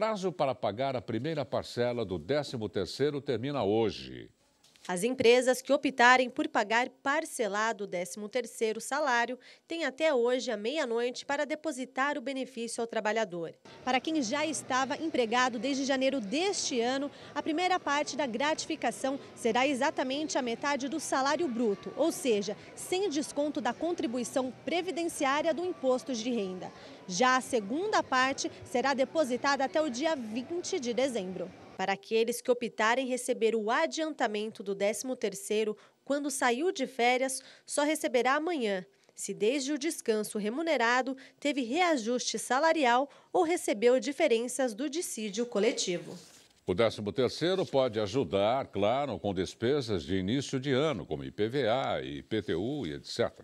prazo para pagar a primeira parcela do 13º termina hoje. As empresas que optarem por pagar parcelado o 13º salário têm até hoje à meia-noite para depositar o benefício ao trabalhador. Para quem já estava empregado desde janeiro deste ano, a primeira parte da gratificação será exatamente a metade do salário bruto, ou seja, sem desconto da contribuição previdenciária do imposto de renda. Já a segunda parte será depositada até o dia 20 de dezembro para aqueles que optarem receber o adiantamento do 13º quando saiu de férias, só receberá amanhã, se desde o descanso remunerado teve reajuste salarial ou recebeu diferenças do dissídio coletivo. O 13º pode ajudar, claro, com despesas de início de ano, como IPVA, IPTU e etc.